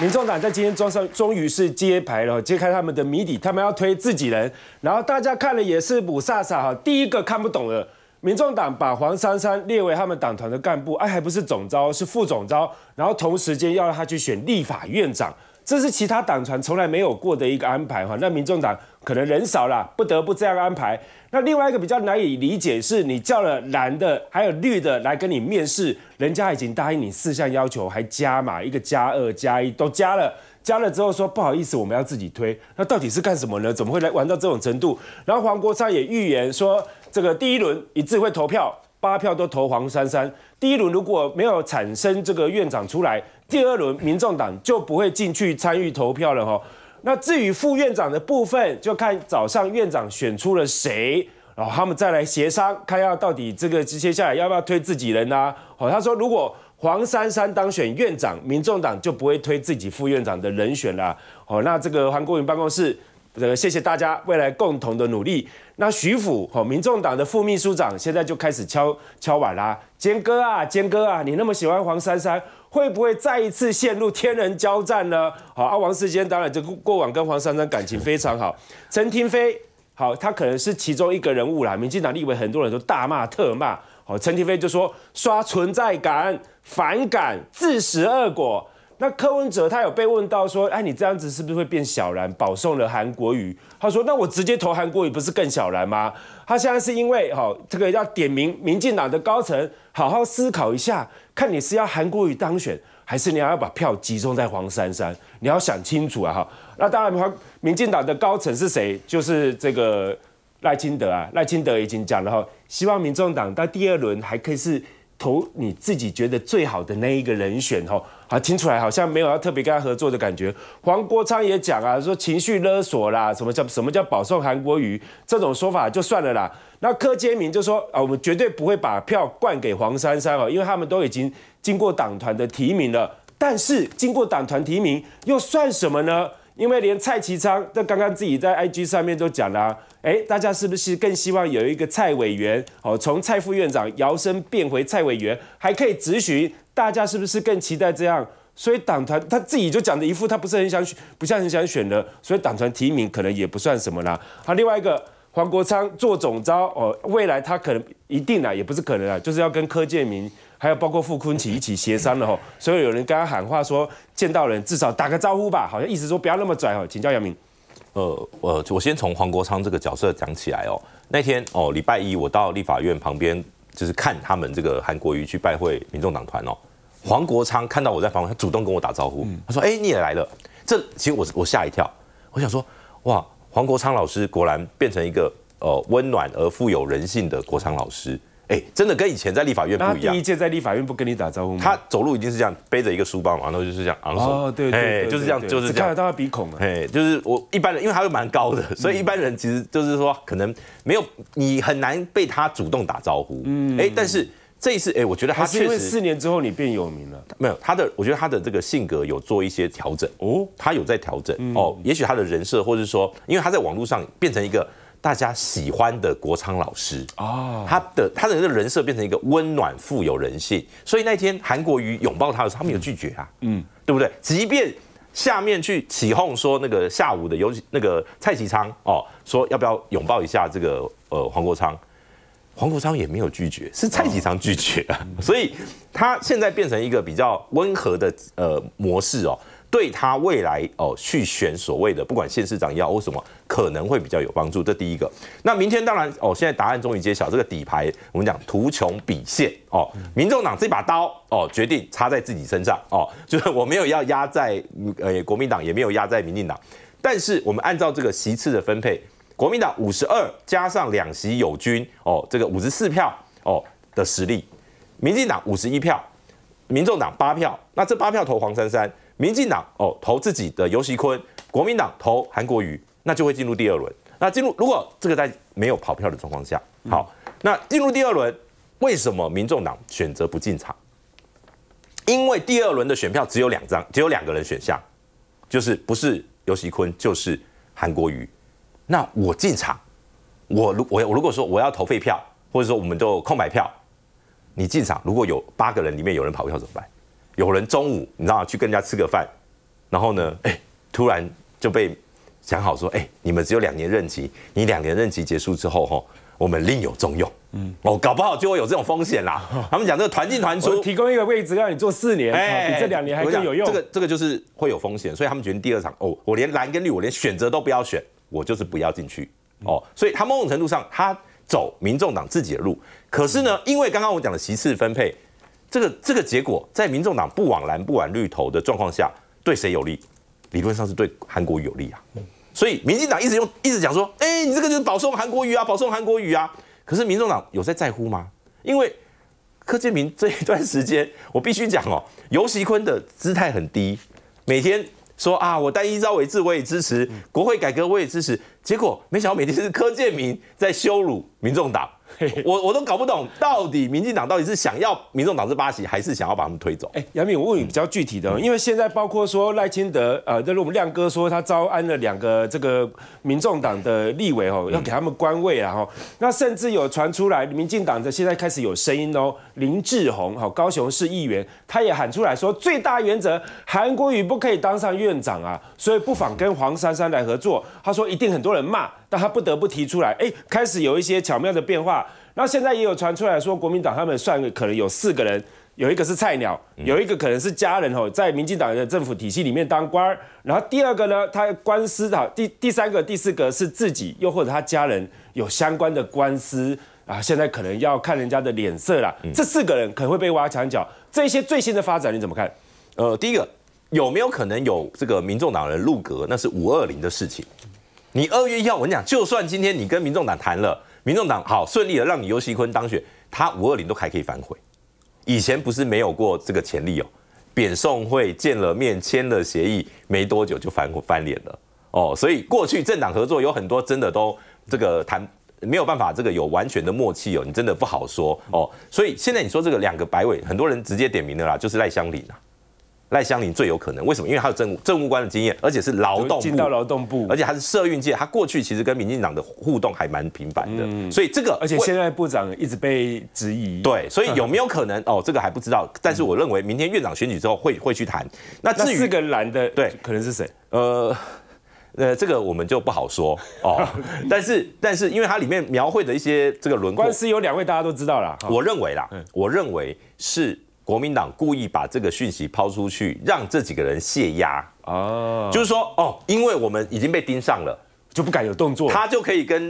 民众党在今天终上终于是揭牌了，揭开他们的谜底，他们要推自己人，然后大家看了也是不傻傻哈。第一个看不懂的，民众党把黄珊珊列为他们党团的干部，哎，还不是总招，是副总招，然后同时间要让他去选立法院长，这是其他党团从来没有过的一个安排哈。那民众党。可能人少了，不得不这样安排。那另外一个比较难以理解是，你叫了蓝的，还有绿的来跟你面试，人家已经答应你四项要求，还加嘛，一个加二加一都加了，加了之后说不好意思，我们要自己推。那到底是干什么呢？怎么会来玩到这种程度？然后黄国昌也预言说，这个第一轮以智慧投票，八票都投黄珊珊。第一轮如果没有产生这个院长出来，第二轮民众党就不会进去参与投票了，吼。那至于副院长的部分，就看早上院长选出了谁，然后他们再来协商，看下到底这个接下来要不要推自己人啊？哦，他说如果黄珊珊当选院长，民众党就不会推自己副院长的人选了。哦，那这个韩国瑜办公室，这个谢谢大家未来共同的努力。那徐府，哦，民众党的副秘书长，现在就开始敲敲碗啦，坚哥啊，坚哥啊，你那么喜欢黄珊珊？会不会再一次陷入天人交战呢？好，阿王世坚当然就过往跟黄珊珊感情非常好。陈廷飞，好，他可能是其中一个人物啦。民进党立委很多人都大骂特骂，好，陈廷飞就说刷存在感、反感、自食恶果。那柯文哲他有被问到说，哎，你这样子是不是会变小蓝，保送了韩国瑜？他说，那我直接投韩国瑜不是更小蓝吗？他现在是因为哈，这个要点名民进党的高层，好好思考一下，看你是要韩国瑜当选，还是你要把票集中在黄珊珊，你要想清楚啊哈。那当然，民民进党的高层是谁？就是这个赖清德啊，赖清德已经讲了哈，希望民众党到第二轮还可以是。投你自己觉得最好的那一个人选哦。啊，听出来好像没有要特别跟他合作的感觉。黄国昌也讲啊，说情绪勒索啦，什么叫什么叫保送韩国瑜这种说法就算了啦。那柯建明就说啊，我们绝对不会把票灌给黄珊珊哦，因为他们都已经经过党团的提名了。但是经过党团提名又算什么呢？因为连蔡其昌都刚刚自己在 IG 上面都讲了。哎，大家是不是更希望有一个蔡委员？哦，从蔡副院长摇身变回蔡委员，还可以咨询。大家是不是更期待这样？所以党团他自己就讲的一副他不是很想选，不像很想选的。所以党团提名可能也不算什么啦。好，另外一个黄国昌做总招哦，未来他可能一定啦，也不是可能啊，就是要跟柯建明还有包括傅昆萁一起协商了吼。所以有人跟他喊话说，见到人至少打个招呼吧，好像意思说不要那么拽哦。请教杨明。呃，呃，我先从黄国昌这个角色讲起来哦。那天哦，礼拜一我到立法院旁边，就是看他们这个韩国瑜去拜会民众党团哦。黄国昌看到我在旁，他主动跟我打招呼，他说：“哎，你也来了。”这其实我我吓一跳，我想说：“哇，黄国昌老师果然变成一个呃温暖而富有人性的国昌老师。”哎，真的跟以前在立法院不一样。第一届在立法院不跟你打招呼吗？他走路已经是这样，背着一个书包嘛，然后就是这样昂首。哦，对，就是这样，就是这样。得到他鼻孔嘛。哎，就是我一般人，因为他会蛮高的，所以一般人其实就是说，可能没有你很难被他主动打招呼。嗯，哎，但是这一次，哎，我觉得他确实。是因为四年之后你变有名了？没有，他的我觉得他的这个性格有做一些调整哦，他有在调整哦，也许他的人设，或者说，因为他在网络上变成一个。大家喜欢的国昌老师哦，他的他的这个人设变成一个温暖、富有人性，所以那天韩国瑜拥抱他的时候，他没有拒绝啊，嗯，对不对？即便下面去起哄说那个下午的其那个蔡其昌哦，说要不要拥抱一下这个呃黄国昌，黄国昌也没有拒绝，是蔡其昌拒绝啊，所以他现在变成一个比较温和的呃模式哦。对他未来哦，去选所谓的不管县市长要或什么可能会比较有帮助，这第一个。那明天当然哦，现在答案终于揭晓。这个底牌我们讲图穷匕现哦，民众党这把刀哦，决定插在自己身上哦，就是我没有要压在呃国民党，也没有压在民进党，但是我们按照这个席次的分配，国民党五十二加上两席友军哦，这个五十四票哦的实力，民进党五十一票，民众党八票，那这八票投黄珊珊。民进党哦投自己的尤熙坤，国民党投韩国瑜，那就会进入第二轮。那进入如果这个在没有跑票的状况下，好，那进入第二轮，为什么民众党选择不进场？因为第二轮的选票只有两张，只有两个人选项，就是不是尤熙坤就是韩国瑜。那我进场，我如我如果说我要投废票，或者说我们都空白票，你进场如果有八个人里面有人跑票怎么办？有人中午你知道去跟人家吃个饭，然后呢，哎，突然就被讲好说，哎，你们只有两年任期，你两年任期结束之后，哈，我们另有重用，嗯，哦，搞不好就会有这种风险啦。他们讲这个团进团出，提供一个位置让你做四年，哎，比这两年还讲有用。这个这个就是会有风险，所以他们决定第二场，哦，我连蓝跟绿我连选择都不要选，我就是不要进去，哦，所以他某种程度上他走民众党自己的路，可是呢，因为刚刚我讲的席次分配。这个这个结果，在民众党不往蓝不往绿投的状况下，对谁有利？理论上是对韩国有利啊。所以民进党一直用一直讲说，哎，你这个就是保送韩国瑜啊，保送韩国瑜啊。可是民众党有在在乎吗？因为柯建明这一段时间，我必须讲哦，尤熙坤的姿态很低，每天说啊，我单一招为志，我也支持国会改革，我也支持。结果没想到每天是柯建明在羞辱民众党。我我都搞不懂，到底民进党到底是想要民众党是巴西，还是想要把他们推走？哎，杨敏，我问你比较具体的，因为现在包括说赖清德，呃，就是我们亮哥说他招安了两个这个民众党的立委哦，要给他们官位啊哈。那甚至有传出来，民进党的现在开始有声音哦，林志宏，好，高雄市议员，他也喊出来说，最大原则，韩国瑜不可以当上院长啊，所以不妨跟黄珊珊来合作。他说一定很多人骂。但他不得不提出来，哎，开始有一些巧妙的变化。那现在也有传出来说，国民党他们算可能有四个人，有一个是菜鸟，有一个可能是家人哦，在民进党的政府体系里面当官然后第二个呢，他官司的第第三个、第四个是自己，又或者他家人有相关的官司啊，现在可能要看人家的脸色了。这四个人可能会被挖墙脚。这些最新的发展你怎么看？呃，第一个有没有可能有这个民众党人入阁？那是五二零的事情。你二月一号，我跟你讲，就算今天你跟民众党谈了，民众党好顺利的让你尤熙坤当选，他五二零都还可以反悔。以前不是没有过这个潜力哦。扁宋会见了面，签了协议，没多久就反翻脸了哦。所以过去政党合作有很多真的都这个谈没有办法，这个有完全的默契哦，你真的不好说哦。所以现在你说这个两个摆尾，很多人直接点名的啦，就是赖香林啦。赖香林最有可能，为什么？因为他有政务政务官的经验，而且是劳动部，进到劳动部，而且他是社运界，他过去其实跟民进党的互动还蛮频繁的。所以这个，而且现在部长一直被质疑，对，所以有 没有可能哦？这个还不知道，但是我认为明天院长选举之后会会去谈。那至于个蓝的对，可能是谁？呃，呃，这个我们就不好说哦。但是但是，因为它里面描绘的一些这个轮廓，司有两位大家都知道了。我认为啦，我认为是。国民党故意把这个讯息抛出去，让这几个人泄压哦，就是说哦，因为我们已经被盯上了，就不敢有动作。他就可以跟，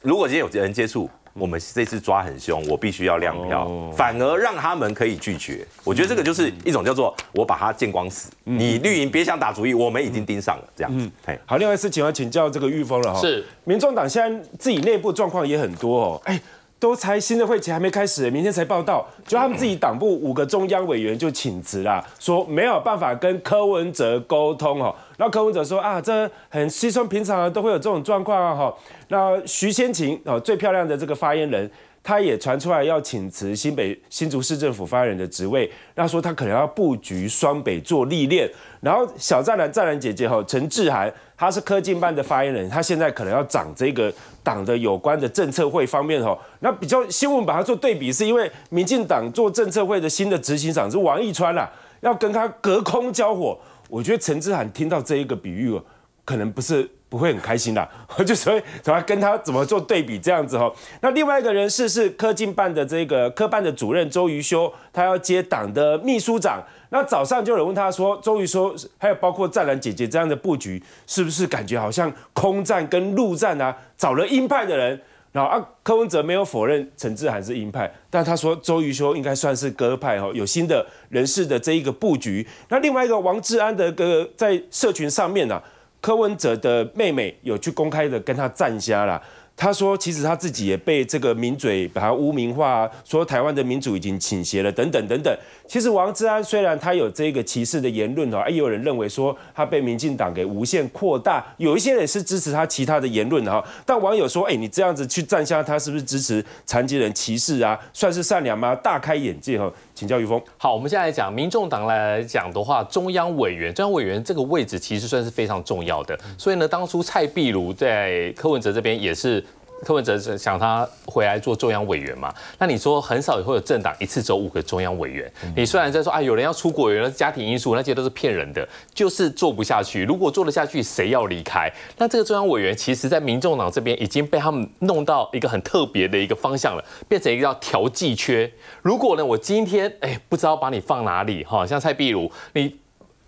如果今天有别人接触，我们这次抓很凶，我必须要亮票，反而让他们可以拒绝。我觉得这个就是一种叫做我把他见光死，你绿营别想打主意，我们已经盯上了这样子。好，另外一次请要请教这个玉峰了哈，是，民众党现在自己内部状况也很多哦，哎。都才新的会前还没开始，明天才报道，就他们自己党部五个中央委员就请辞啦，说没有办法跟柯文哲沟通然那柯文哲说啊，这很稀松平常，都会有这种状况啊哈。那徐先晴哦，最漂亮的这个发言人，她也传出来要请辞新北新竹市政府发言人的职位，那说她可能要布局双北做历练。然后小湛蓝湛蓝姐姐哈，陈志涵。他是科技办的发言人，他现在可能要讲这个党的有关的政策会方面哦。那比较新闻把它做对比，是因为民进党做政策会的新的执行长是王义川啦，要跟他隔空交火，我觉得陈志涵听到这一个比喻哦，可能不是。不会很开心的，我 就所以怎么跟他怎么做对比这样子哈。那另外一个人士是科进办的这个科办的主任周瑜修，他要接党的秘书长。那早上就有问他说，周瑜说还有包括湛蓝姐姐这样的布局，是不是感觉好像空战跟陆战啊？找了鹰派的人，然后啊柯文哲没有否认陈志涵是鹰派，但他说周瑜修应该算是鸽派哦，有新的人士的这一个布局。那另外一个王志安的个在社群上面呢？柯文哲的妹妹有去公开的跟他站下了，他说其实他自己也被这个名嘴把他污名化，说台湾的民主已经倾斜了，等等等等。其实王志安虽然他有这个歧视的言论哦，哎，有人认为说他被民进党给无限扩大，有一些人是支持他其他的言论哈。但网友说，哎，你这样子去站下，他，是不是支持残疾人歧视啊？算是善良吗？大开眼界哈，请教于峰。好，我们现在讲民众党来讲的话，中央委员，中央委员这个位置其实算是非常重要的。所以呢，当初蔡壁如在柯文哲这边也是。柯文哲是想他回来做中央委员嘛？那你说很少会有政党一次走五个中央委员。你虽然在说啊，有人要出国，有人家庭因素，那些都是骗人的，就是做不下去。如果做得下去，谁要离开？那这个中央委员，其实在民众党这边已经被他们弄到一个很特别的一个方向了，变成一个叫调剂缺。如果呢，我今天哎，不知道把你放哪里哈？像蔡壁如，你。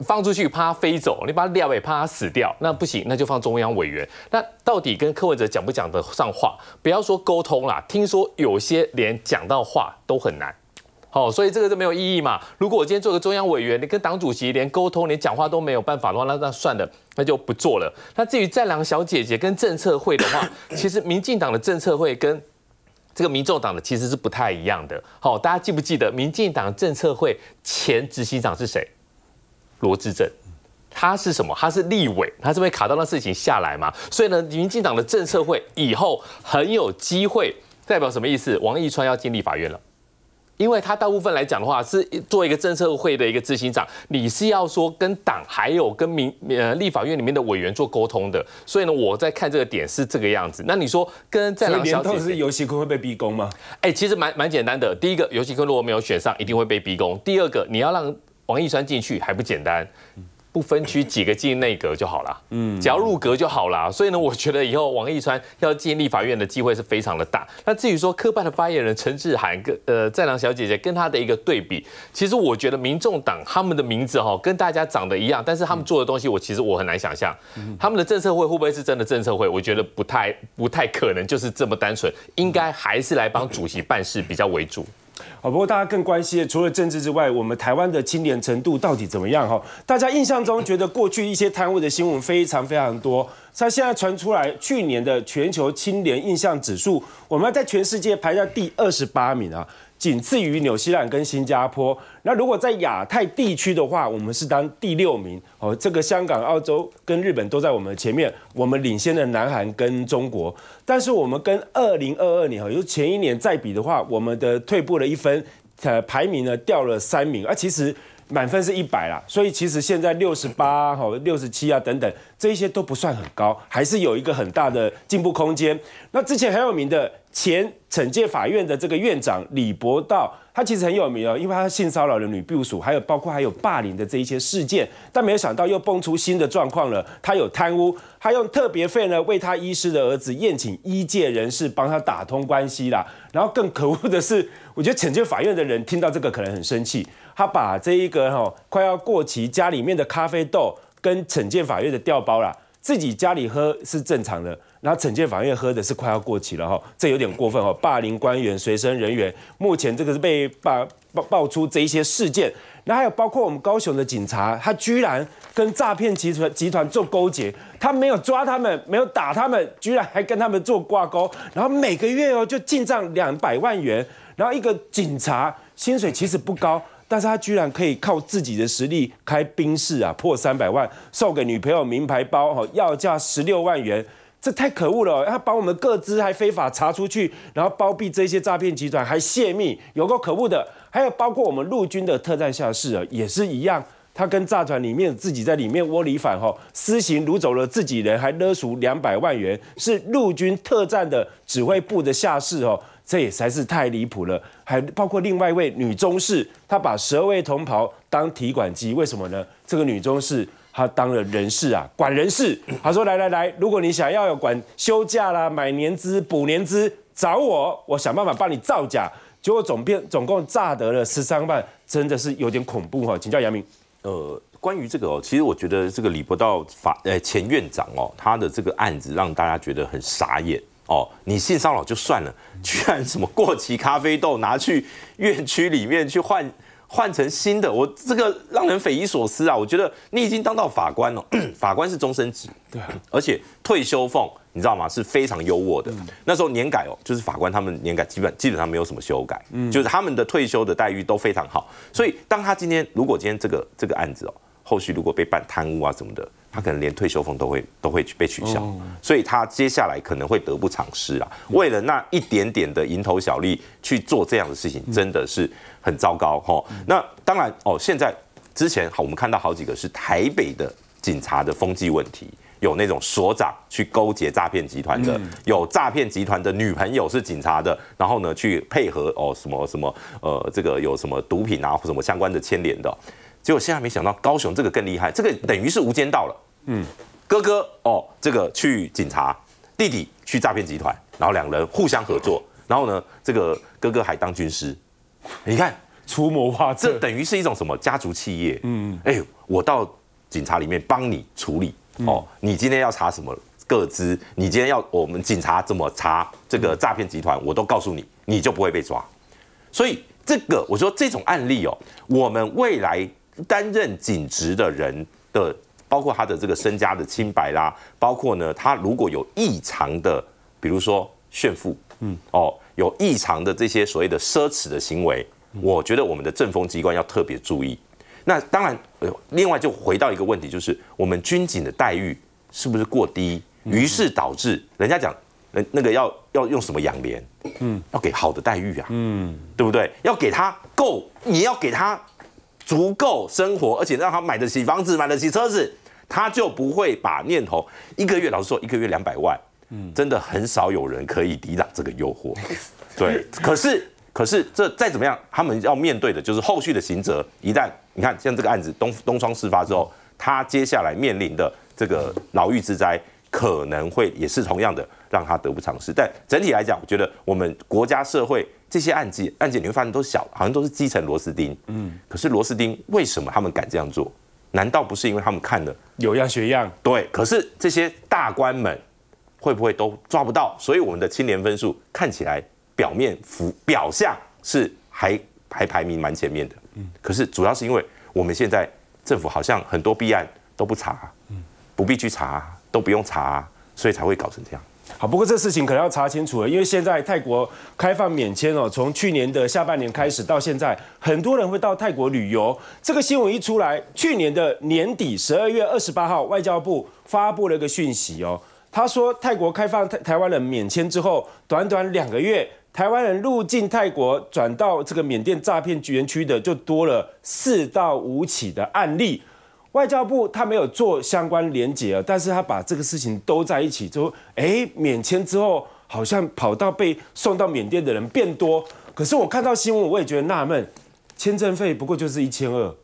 放出去怕它飞走，你把它撂也怕它死掉，那不行，那就放中央委员。那到底跟柯文哲讲不讲得上话？不要说沟通啦，听说有些连讲到话都很难。好，所以这个就没有意义嘛。如果我今天做个中央委员，你跟党主席连沟通、连讲话都没有办法的话，那那算了，那就不做了。那至于战狼小姐姐跟政策会的话，其实民进党的政策会跟这个民众党的其实是不太一样的。好，大家记不记得民进党政策会前执行长是谁？罗志正，他是什么？他是立委，他是被卡到那事情下来嘛？所以呢，民进党的政策会以后很有机会代表什么意思？王义川要进立法院了，因为他大部分来讲的话是做一个政策会的一个执行长，你是要说跟党还有跟民呃立法院里面的委员做沟通的，所以呢，我在看这个点是这个样子。那你说跟在民进党是游戏坤会被逼宫吗？哎，其实蛮蛮简单的。第一个，游戏坤如果没有选上，一定会被逼宫。第二个，你要让王义川进去还不简单，不分区几个进内阁就好了，嗯，只要入阁就好了。所以呢，我觉得以后王义川要进立法院的机会是非常的大。那至于说科办的发言人陈志涵跟呃在良小姐姐跟她的一个对比，其实我觉得民众党他们的名字哈跟大家长得一样，但是他们做的东西我其实我很难想象，他们的政策会会不会是真的政策会？我觉得不太不太可能，就是这么单纯，应该还是来帮主席办事比较为主。好，不过大家更关心的，除了政治之外，我们台湾的清廉程度到底怎么样？哈，大家印象中觉得过去一些贪污的新闻非常非常多，它现在传出来，去年的全球清廉印象指数，我们在全世界排在第二十八名啊。仅次于纽西兰跟新加坡。那如果在亚太地区的话，我们是当第六名哦。这个香港、澳洲跟日本都在我们前面，我们领先的南韩跟中国。但是我们跟二零二二年哦，就是前一年再比的话，我们的退步了一分，呃，排名呢掉了三名。而其实。满分是一百啦，所以其实现在六十八、哈六十七啊等等，这些都不算很高，还是有一个很大的进步空间。那之前很有名的前惩戒法院的这个院长李博道，他其实很有名啊，因为他性骚扰的女秘书，还有包括还有霸凌的这一些事件。但没有想到又蹦出新的状况了，他有贪污，他用特别费呢为他医师的儿子宴请医界人士，帮他打通关系啦。然后更可恶的是，我觉得惩戒法院的人听到这个可能很生气。他把这一个哈快要过期家里面的咖啡豆跟惩戒法院的调包了，自己家里喝是正常的，然后惩戒法院喝的是快要过期了哈，这有点过分哦，霸凌官员随身人员，目前这个是被爆爆爆出这一些事件，那还有包括我们高雄的警察，他居然跟诈骗集团集团做勾结，他没有抓他们，没有打他们，居然还跟他们做挂钩，然后每个月哦就进账两百万元，然后一个警察薪水其实不高。但是他居然可以靠自己的实力开宾士啊，破三百万送给女朋友名牌包，哈，要价十六万元，这太可恶了！他把我们各支还非法查出去，然后包庇这些诈骗集团，还泄密。有够可恶的，还有包括我们陆军的特战下士啊，也是一样，他跟炸团里面自己在里面窝里反，哈，私刑掳走了自己人，还勒赎两百万元，是陆军特战的指挥部的下士，哦。这也在是太离谱了，还包括另外一位女中士，她把十二位同袍当提款机，为什么呢？这个女中士她当了人事啊，管人事，她说来来来，如果你想要有管休假啦、买年资、补年资，找我，我想办法帮你造假，结果总骗总共诈得了十三万，真的是有点恐怖哈。请教杨明，呃，关于这个哦，其实我觉得这个李伯道法呃前院长哦，他的这个案子让大家觉得很傻眼。哦，你性骚扰就算了，居然什么过期咖啡豆拿去院区里面去换换成新的，我这个让人匪夷所思啊！我觉得你已经当到法官了，法官是终身职，对而且退休俸你知道吗？是非常优渥的。那时候年改哦，就是法官他们年改基本基本上没有什么修改，嗯，就是他们的退休的待遇都非常好。所以当他今天如果今天这个这个案子哦。后续如果被办贪污啊什么的，他可能连退休俸都会都会被取消，所以他接下来可能会得不偿失啊。为了那一点点的蝇头小利去做这样的事情，真的是很糟糕哈。那当然哦，现在之前好，我们看到好几个是台北的警察的风气问题，有那种所长去勾结诈骗集团的，有诈骗集团的女朋友是警察的，然后呢去配合哦什么什么呃这个有什么毒品啊或什么相关的牵连的。结果现在没想到，高雄这个更厉害，这个等于是无间道了。嗯，哥哥哦，这个去警察，弟弟去诈骗集团，然后两人互相合作，然后呢，这个哥哥还当军师，你看出谋划策，这等于是一种什么家族企业？嗯，哎，我到警察里面帮你处理哦，你今天要查什么各资，你今天要我们警察怎么查这个诈骗集团，我都告诉你，你就不会被抓。所以这个我说这种案例哦，我们未来。担任警职的人的，包括他的这个身家的清白啦，包括呢，他如果有异常的，比如说炫富，嗯，哦，有异常的这些所谓的奢侈的行为，我觉得我们的政风机关要特别注意。那当然，另外就回到一个问题，就是我们军警的待遇是不是过低？于是导致人家讲，那那个要要用什么养廉？嗯，要给好的待遇啊，嗯，对不对？要给他够，你要给他。足够生活，而且让他买得起房子、买得起车子，他就不会把念头一个月。老实说，一个月两百万，嗯，真的很少有人可以抵挡这个诱惑。对，可是可是这再怎么样，他们要面对的就是后续的刑责。一旦你看像这个案子东东窗事发之后，他接下来面临的这个牢狱之灾，可能会也是同样的让他得不偿失。但整体来讲，我觉得我们国家社会。这些案件，案件你会发现都小，好像都是基层螺丝钉。嗯，可是螺丝钉为什么他们敢这样做？难道不是因为他们看了有样学样？对。可是这些大官们会不会都抓不到？所以我们的青年分数看起来表面浮表象是还还排名蛮前面的。嗯。可是主要是因为我们现在政府好像很多弊案都不查，嗯，不必去查，都不用查，所以才会搞成这样。好，不过这事情可能要查清楚了，因为现在泰国开放免签哦，从去年的下半年开始到现在，很多人会到泰国旅游。这个新闻一出来，去年的年底十二月二十八号，外交部发布了一个讯息哦，他说泰国开放台台湾人免签之后，短短两个月，台湾人入境泰国转到这个缅甸诈骗园区的就多了四到五起的案例。外交部他没有做相关连结啊，但是他把这个事情都在一起，就哎免签之后好像跑到被送到缅甸的人变多。可是我看到新闻，我也觉得纳闷，签证费不过就是一千二，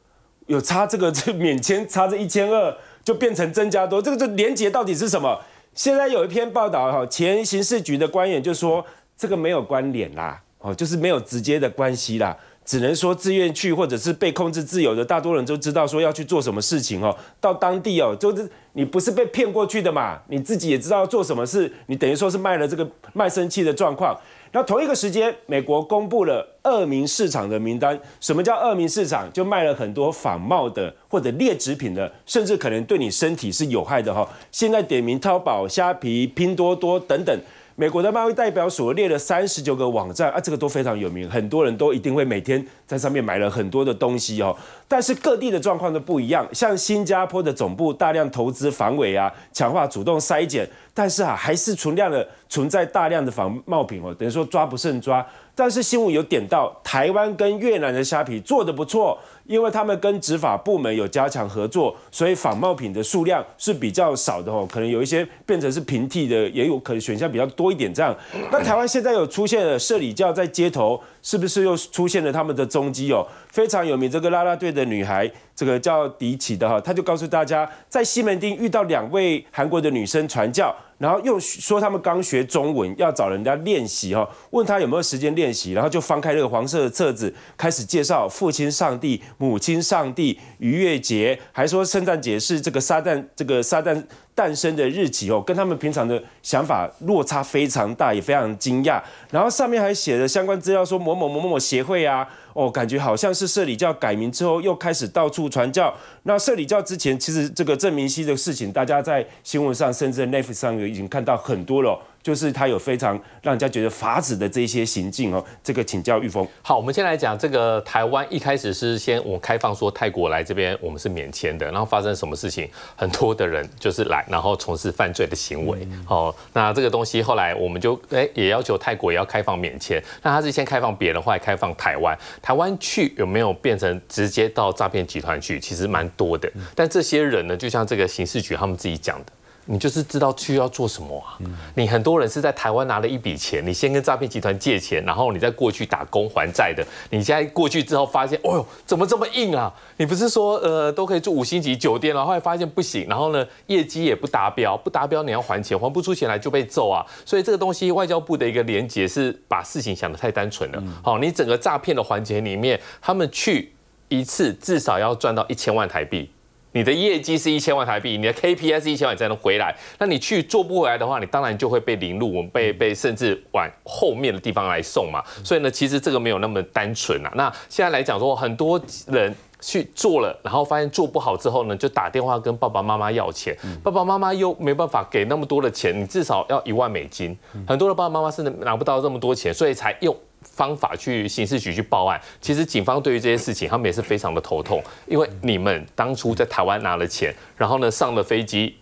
有差这个这免签差这一千二就变成增加多，这个这连结到底是什么？现在有一篇报道哈，前刑事局的官员就说这个没有关联啦，哦就是没有直接的关系啦。只能说自愿去，或者是被控制自由的，大多人都知道说要去做什么事情哦。到当地哦，就是你不是被骗过去的嘛？你自己也知道做什么事，你等于说是卖了这个卖身契的状况。那同一个时间，美国公布了二名市场的名单。什么叫二名市场？就卖了很多仿冒的或者劣质品的，甚至可能对你身体是有害的哈。现在点名淘宝、虾皮、拼多多等等。美国的贸易代表所列的三十九个网站啊，这个都非常有名，很多人都一定会每天在上面买了很多的东西哦。但是各地的状况都不一样，像新加坡的总部大量投资防伪啊，强化主动筛检，但是啊，还是存量的存在大量的仿冒品哦，等于说抓不胜抓。但是新闻有点到，台湾跟越南的虾皮做的不错，因为他们跟执法部门有加强合作，所以仿冒品的数量是比较少的哦。可能有一些变成是平替的，也有可能选项比较多一点这样。那台湾现在有出现了社里教在街头。是不是又出现了他们的踪迹哦？非常有名这个拉拉队的女孩，这个叫迪奇的哈，她就告诉大家，在西门町遇到两位韩国的女生传教，然后又说他们刚学中文，要找人家练习哈，问他有没有时间练习，然后就翻开这个黄色的册子，开始介绍父亲上帝、母亲上帝、逾越节，还说圣诞节是这个撒旦，这个撒旦。诞生的日期哦，跟他们平常的想法落差非常大，也非常惊讶。然后上面还写了相关资料，说某某某某某协会啊，哦，感觉好像是社里教改名之后又开始到处传教。那社里教之前，其实这个郑明熙的事情，大家在新闻上甚至 N F 上已经看到很多了。就是他有非常让人家觉得法子的这些行径哦，这个请教玉峰。好，我们先来讲这个台湾。一开始是先我开放说泰国来这边我们是免签的，然后发生什么事情，很多的人就是来，然后从事犯罪的行为。哦，那这个东西后来我们就哎也要求泰国也要开放免签。那他是先开放别人，后来开放台湾。台湾去有没有变成直接到诈骗集团去？其实蛮多的。但这些人呢，就像这个刑事局他们自己讲的。你就是知道去要做什么啊？你很多人是在台湾拿了一笔钱，你先跟诈骗集团借钱，然后你再过去打工还债的。你现在过去之后发现，哦哟，怎么这么硬啊？你不是说呃都可以住五星级酒店了，后来发现不行，然后呢业绩也不达标，不达标你要还钱，还不出钱来就被揍啊。所以这个东西，外交部的一个连结是把事情想得太单纯了。好，你整个诈骗的环节里面，他们去一次至少要赚到一千万台币。你的业绩是一千万台币，你的 KPI 是一千万才能回来。那你去做不回来的话，你当然就会被凌辱，我们被被甚至往后面的地方来送嘛。所以呢，其实这个没有那么单纯啊。那现在来讲说，很多人去做了，然后发现做不好之后呢，就打电话跟爸爸妈妈要钱，爸爸妈妈又没办法给那么多的钱，你至少要一万美金。很多的爸爸妈妈是拿不到这么多钱，所以才用方法去刑事局去报案，其实警方对于这些事情，他们也是非常的头痛。因为你们当初在台湾拿了钱，然后呢上了飞机，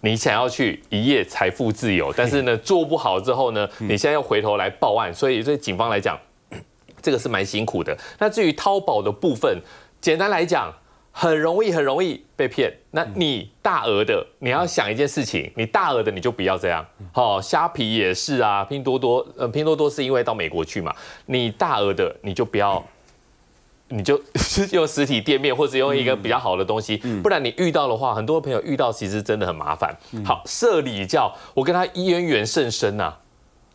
你想要去一夜财富自由，但是呢做不好之后呢，你现在又回头来报案，所以对警方来讲，这个是蛮辛苦的。那至于淘宝的部分，简单来讲。很容易，很容易被骗。那你大额的，你要想一件事情，你大额的你就不要这样。好，虾皮也是啊，拼多多，呃，拼多多是因为到美国去嘛。你大额的你就不要，你就 用实体店面或者用一个比较好的东西，不然你遇到的话，很多朋友遇到其实真的很麻烦。好，社里叫我跟他渊源甚深啊。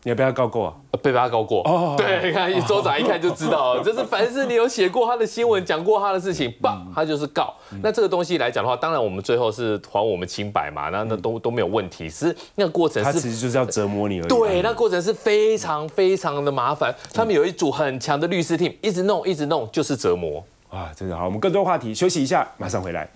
你被他告过啊？被他告过。哦，对，你看，一周长一看就知道，就是凡是你有写过他的新闻，讲过他的事情，棒，他就是告。那这个东西来讲的话，当然我们最后是还我们清白嘛，那那都都没有问题。是那个过程，他其实就是要折磨你而已。对，那过程是非常非常的麻烦，他们有一组很强的律师 team，一直弄一直弄，就是折磨。啊，真的好，我们更多话题，休息一下，马上回来。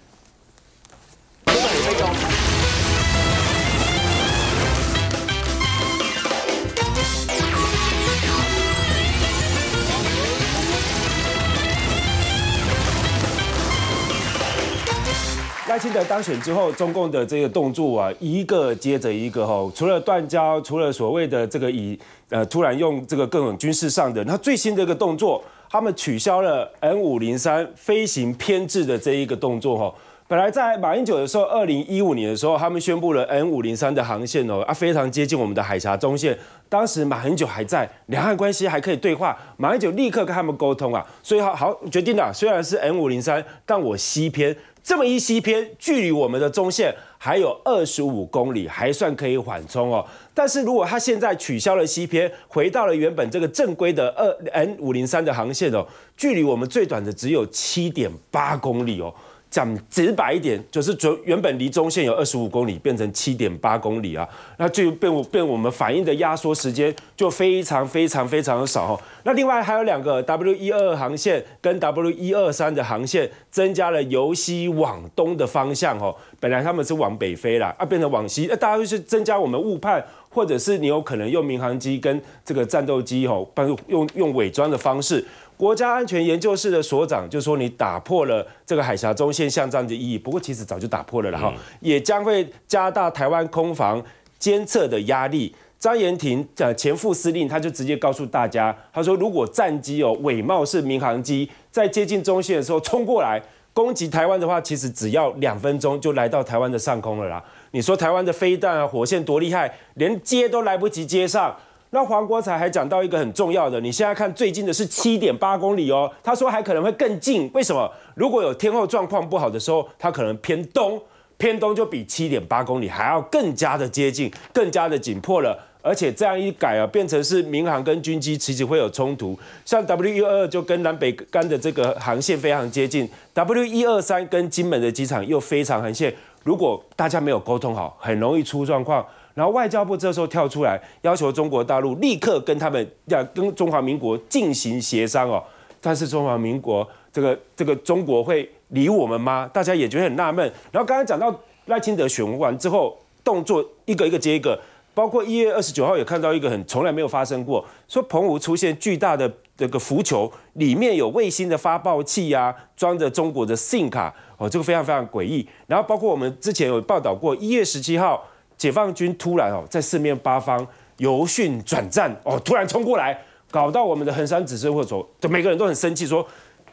蔡英文当选之后，中共的这个动作啊，一个接着一个哈，除了断交，除了所谓的这个以呃突然用这个各种军事上的，那最新的一个动作，他们取消了 N 五零三飞行偏制的这一个动作哈。本来在马英九的时候，二零一五年的时候，他们宣布了 N 五零三的航线哦，啊非常接近我们的海峡中线。当时马英九还在，两岸关系还可以对话，马英九立刻跟他们沟通啊，所以好好决定啊，虽然是 N 五零三，但我西偏。这么一西偏，距离我们的中线还有二十五公里，还算可以缓冲哦。但是如果它现在取消了西偏，回到了原本这个正规的二 N 五零三的航线哦，距离我们最短的只有七点八公里哦。讲直白一点，就是原原本离中线有二十五公里，变成七点八公里啊，那就我被我们反应的压缩时间就非常非常非常的少哦。那另外还有两个 W 一二航线跟 W 一二三的航线，增加了由西往东的方向哦。本来他们是往北飞啦，啊变成往西，那大家就是增加我们误判，或者是你有可能用民航机跟这个战斗机吼，用用用伪装的方式。国家安全研究室的所长就说：“你打破了这个海峡中线，像这样的意义。不过，其实早就打破了了哈，也将会加大台湾空防监测的压力。”张延廷呃前副司令他就直接告诉大家：“他说，如果战机哦伪冒是民航机，在接近中线的时候冲过来攻击台湾的话，其实只要两分钟就来到台湾的上空了啦。你说台湾的飞弹啊火线多厉害，连接都来不及接上。”那黄国才还讲到一个很重要的，你现在看最近的是七点八公里哦，他说还可能会更近，为什么？如果有天后状况不好的时候，它可能偏东，偏东就比七点八公里还要更加的接近，更加的紧迫了。而且这样一改啊，变成是民航跟军机其实会有冲突，像 W 一二就跟南北干的这个航线非常接近，W 一二三跟金门的机场又非常航线，如果大家没有沟通好，很容易出状况。然后外交部这时候跳出来，要求中国大陆立刻跟他们要跟中华民国进行协商哦。但是中华民国这个这个中国会理我们吗？大家也觉得很纳闷。然后刚才讲到赖清德选完之后动作一个一个接一个，包括一月二十九号也看到一个很从来没有发生过，说澎湖出现巨大的这个浮球，里面有卫星的发报器呀，装着中国的信卡哦，这个非常非常诡异。然后包括我们之前有报道过，一月十七号。解放军突然哦，在四面八方游训转战哦，突然冲过来，搞到我们的横山指挥所，就每个人都很生气，说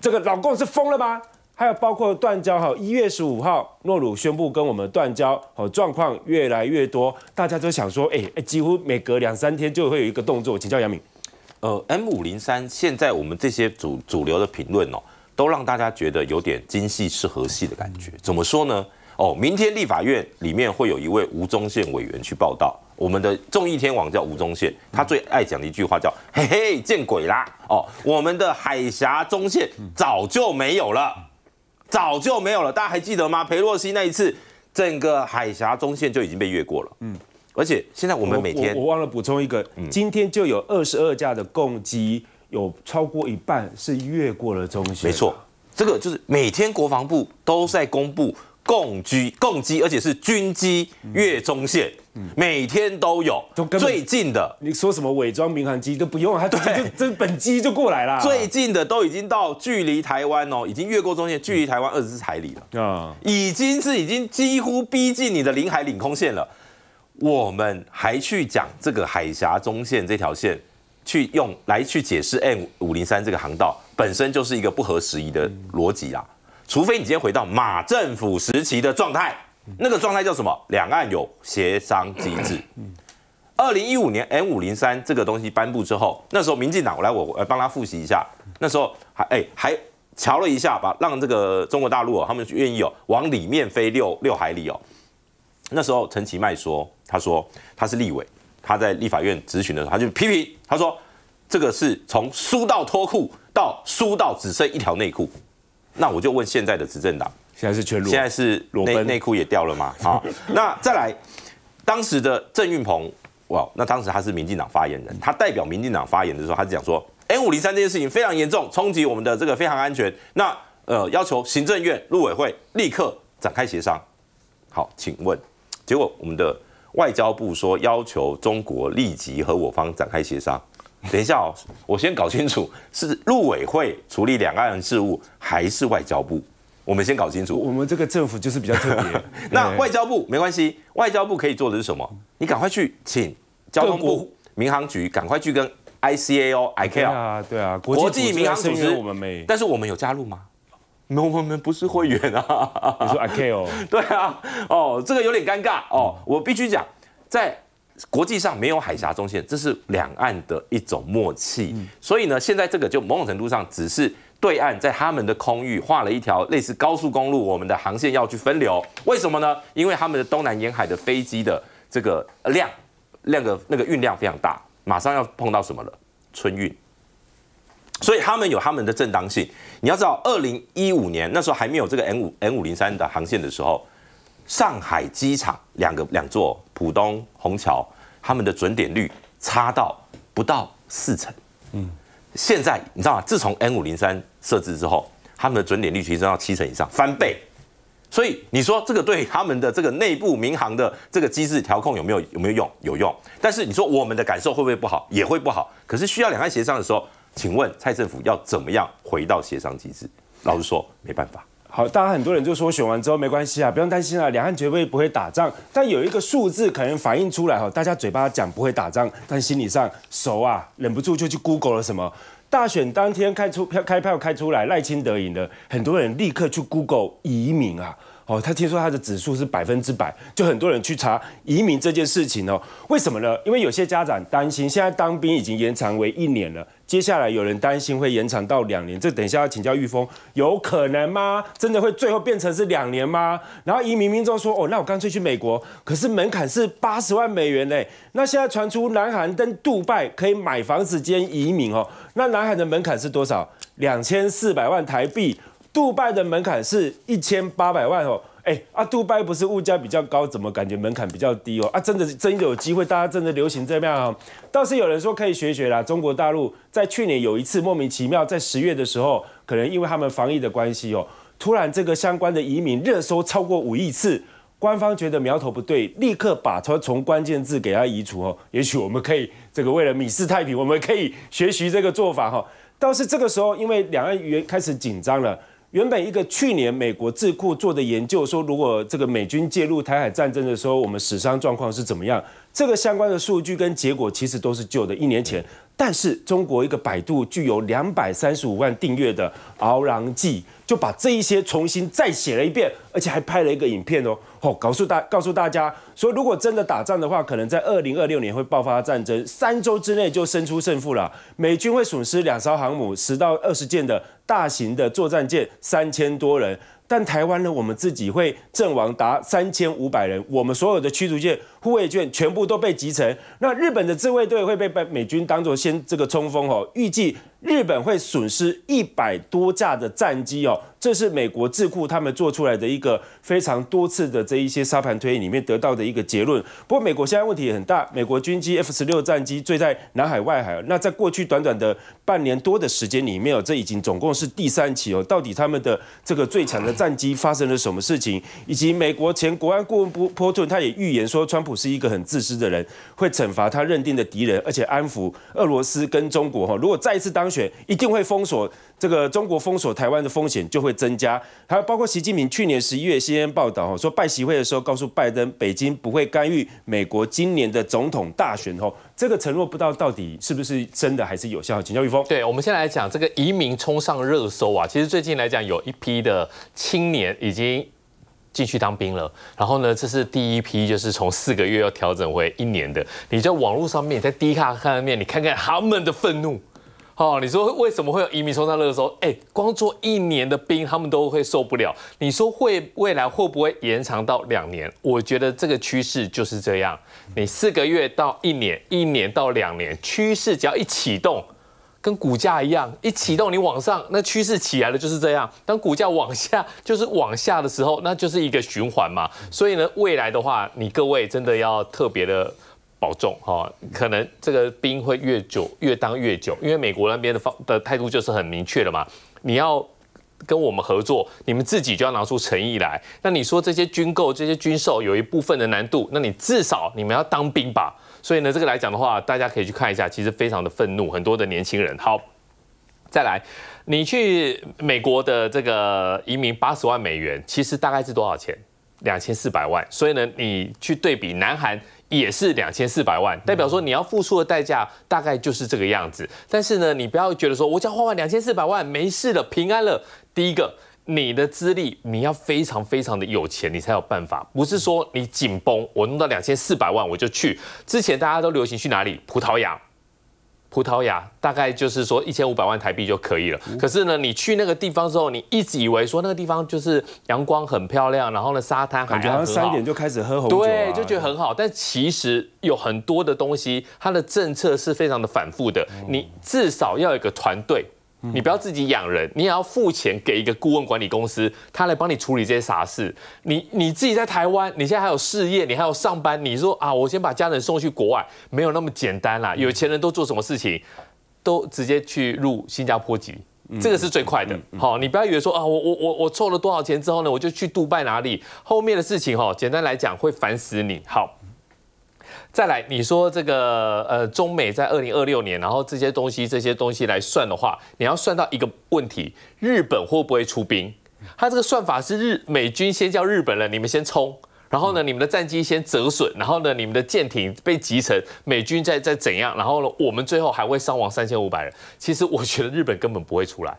这个老公是疯了吗？还有包括断交，哈，一月十五号，诺鲁宣布跟我们断交，哈，状况越来越多，大家都想说，哎，几乎每隔两三天就会有一个动作。请教杨敏，呃，M 五零三，现在我们这些主主流的评论哦，都让大家觉得有点精细是核系的感觉，怎么说呢？哦，明天立法院里面会有一位吴宗宪委员去报道。我们的众议天王叫吴宗宪，他最爱讲的一句话叫“嘿嘿，见鬼啦！”哦，我们的海峡中线早就没有了，早就没有了，大家还记得吗？裴洛西那一次，整个海峡中线就已经被越过了。嗯，而且现在我们每天我忘了补充一个，今天就有二十二架的攻击，有超过一半是越过了中线。没错，这个就是每天国防部都在公布。共机共机，而且是军机越中线，每天都有。最近的你说什么伪装民航机都不用，它就就这本机就过来了。最近的都已经到距离台湾哦，已经越过中线，距离台湾二十海里了。啊，已经是已经几乎逼近你的领海领空线了。我们还去讲这个海峡中线这条线，去用来去解释 M 五零三这个航道本身就是一个不合时宜的逻辑啊。除非你今天回到马政府时期的状态，那个状态叫什么？两岸有协商机制。二零一五年 M 五零三这个东西颁布之后，那时候民进党，我来我来帮他复习一下，那时候还哎还瞧了一下吧，让这个中国大陆哦，他们愿意哦往里面飞六六海里哦。那时候陈其迈说，他说他是立委，他在立法院质询的时候，他就批评他说，这个是从输到脱裤到输到只剩一条内裤。那我就问现在的执政党，现在是全裸，现在是裸奔，内裤也掉了吗？好，那再来，当时的郑运鹏，哇，那当时他是民进党发言人，他代表民进党发言的时候，他是讲说 N 五零三这件事情非常严重，冲击我们的这个飞行安全，那呃要求行政院陆委会立刻展开协商。好，请问，结果我们的外交部说要求中国立即和我方展开协商。等一下哦，我先搞清楚是陆委会处理两岸人事务，还是外交部？我们先搞清楚。我们这个政府就是比较特别。那外交部没关系，外交部可以做的是什么？你赶快去请交通部民航局赶快去跟 I C A O I K O。对啊，对啊，国际民航组织我们没，但是我们有加入吗？没我们不是会员啊。你说 I K O？对啊，哦，这个有点尴尬哦，我必须讲在。国际上没有海峡中线，这是两岸的一种默契。所以呢，现在这个就某种程度上只是对岸在他们的空域画了一条类似高速公路，我们的航线要去分流。为什么呢？因为他们的东南沿海的飞机的这个量量的那个运量非常大，马上要碰到什么了？春运。所以他们有他们的正当性。你要知道，二零一五年那时候还没有这个 N 五 N 五零三的航线的时候。上海机场两个两座浦东虹桥，他们的准点率差到不到四成。嗯，现在你知道吗？自从 N 五零三设置之后，他们的准点率提升到七成以上，翻倍。所以你说这个对他们的这个内部民航的这个机制调控有没有有没有用？有用。但是你说我们的感受会不会不好？也会不好。可是需要两岸协商的时候，请问蔡政府要怎么样回到协商机制？老实说，没办法。好，大家很多人就说选完之后没关系啊，不用担心啊，两岸绝不不会打仗。但有一个数字可能反映出来哈，大家嘴巴讲不会打仗，但心理上熟啊，忍不住就去 Google 了什么？大选当天开出票开票开出来，赖清德赢了，很多人立刻去 Google 移民啊。哦，他听说他的指数是百分之百，就很多人去查移民这件事情哦。为什么呢？因为有些家长担心，现在当兵已经延长为一年了，接下来有人担心会延长到两年。这等一下要请教玉峰，有可能吗？真的会最后变成是两年吗？然后移民民众说，哦，那我干脆去美国，可是门槛是八十万美元嘞。那现在传出南韩跟杜拜可以买房子兼移民哦，那南韩的门槛是多少？两千四百万台币。杜拜的门槛是一千八百万哦，哎啊，杜拜不是物价比较高，怎么感觉门槛比较低哦？啊，真的是真的有机会，大家真的流行这样哈。倒是有人说可以学学啦，中国大陆在去年有一次莫名其妙在十月的时候，可能因为他们防疫的关系哦，突然这个相关的移民热搜超过五亿次，官方觉得苗头不对，立刻把它从关键字给它移除哦。也许我们可以这个为了米氏太平，我们可以学习这个做法哈。倒是这个时候因为两岸语言开始紧张了。原本一个去年美国智库做的研究说，如果这个美军介入台海战争的时候，我们死伤状况是怎么样？这个相关的数据跟结果其实都是旧的，一年前。但是中国一个百度具有两百三十五万订阅的敖狼记。就把这一些重新再写了一遍，而且还拍了一个影片哦，哦，告诉大告诉大家说，如果真的打仗的话，可能在二零二六年会爆发战争，三周之内就生出胜负了。美军会损失两艘航母、十到二十件的大型的作战舰，三千多人。但台湾呢，我们自己会阵亡达三千五百人，我们所有的驱逐舰、护卫舰全部都被击沉。那日本的自卫队会被被美军当做先这个冲锋哦，预计。日本会损失一百多架的战机哦，这是美国智库他们做出来的一个非常多次的这一些沙盘推演里面得到的一个结论。不过美国现在问题也很大，美国军机 F 十六战机坠在南海外海。那在过去短短的半年多的时间里面哦，这已经总共是第三起哦。到底他们的这个最强的战机发生了什么事情？以及美国前国安顾问波波顿他也预言说，川普是一个很自私的人，会惩罚他认定的敌人，而且安抚俄罗斯跟中国哈。如果再一次当选一定会封锁这个中国封锁台湾的风险就会增加，还有包括习近平去年十一月新闻报道说拜席会的时候告诉拜登，北京不会干预美国今年的总统大选后，这个承诺不知道到底是不是真的还是有效请教玉峰。对，我们先来讲这个移民冲上热搜啊，其实最近来讲有一批的青年已经进去当兵了，然后呢，这是第一批，就是从四个月要调整回一年的，你在网络上面，在低卡看上面，你看看他们的愤怒。哦，你说为什么会有移民冲上热搜？哎，光做一年的兵，他们都会受不了。你说会未来会不会延长到两年？我觉得这个趋势就是这样，你四个月到一年，一年到两年，趋势只要一启动，跟股价一样，一启动你往上，那趋势起来了就是这样。当股价往下就是往下的时候，那就是一个循环嘛。所以呢，未来的话，你各位真的要特别的。保重哈，可能这个兵会越久越当越久，因为美国那边的方的态度就是很明确的嘛。你要跟我们合作，你们自己就要拿出诚意来。那你说这些军购、这些军售有一部分的难度，那你至少你们要当兵吧。所以呢，这个来讲的话，大家可以去看一下，其实非常的愤怒，很多的年轻人。好，再来，你去美国的这个移民八十万美元，其实大概是多少钱？两千四百万。所以呢，你去对比南韩。也是两千四百万，代表说你要付出的代价大概就是这个样子。但是呢，你不要觉得说，我只要花完两千四百万，没事了，平安了。第一个，你的资历你要非常非常的有钱，你才有办法。不是说你紧绷，我弄到两千四百万我就去。之前大家都流行去哪里？葡萄牙。葡萄牙大概就是说一千五百万台币就可以了。可是呢，你去那个地方之后，你一直以为说那个地方就是阳光很漂亮，然后呢沙滩好像很好，三点就开始喝红酒，对，就觉得很好。但其实有很多的东西，它的政策是非常的反复的。你至少要有个团队。你不要自己养人，你也要付钱给一个顾问管理公司，他来帮你处理这些傻事。你你自己在台湾，你现在还有事业，你还有上班，你说啊，我先把家人送去国外，没有那么简单啦。有钱人都做什么事情，都直接去入新加坡籍，这个是最快的。好，你不要以为说啊，我我我我凑了多少钱之后呢，我就去杜拜哪里，后面的事情哈，简单来讲会烦死你。好。再来，你说这个呃，中美在二零二六年，然后这些东西，这些东西来算的话，你要算到一个问题，日本会不会出兵？他这个算法是日美军先叫日本人，你们先冲，然后呢，你们的战机先折损，然后呢，你们的舰艇被击沉，美军再再怎样，然后呢，我们最后还会伤亡三千五百人。其实我觉得日本根本不会出来。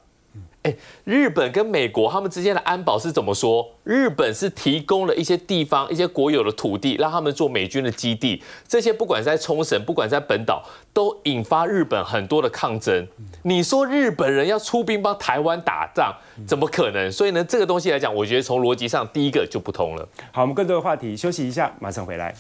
日本跟美国他们之间的安保是怎么说？日本是提供了一些地方、一些国有的土地，让他们做美军的基地。这些不管在冲绳，不管在本岛，都引发日本很多的抗争。你说日本人要出兵帮台湾打仗，怎么可能？所以呢，这个东西来讲，我觉得从逻辑上第一个就不通了。好，我们更多的话题，休息一下，马上回来。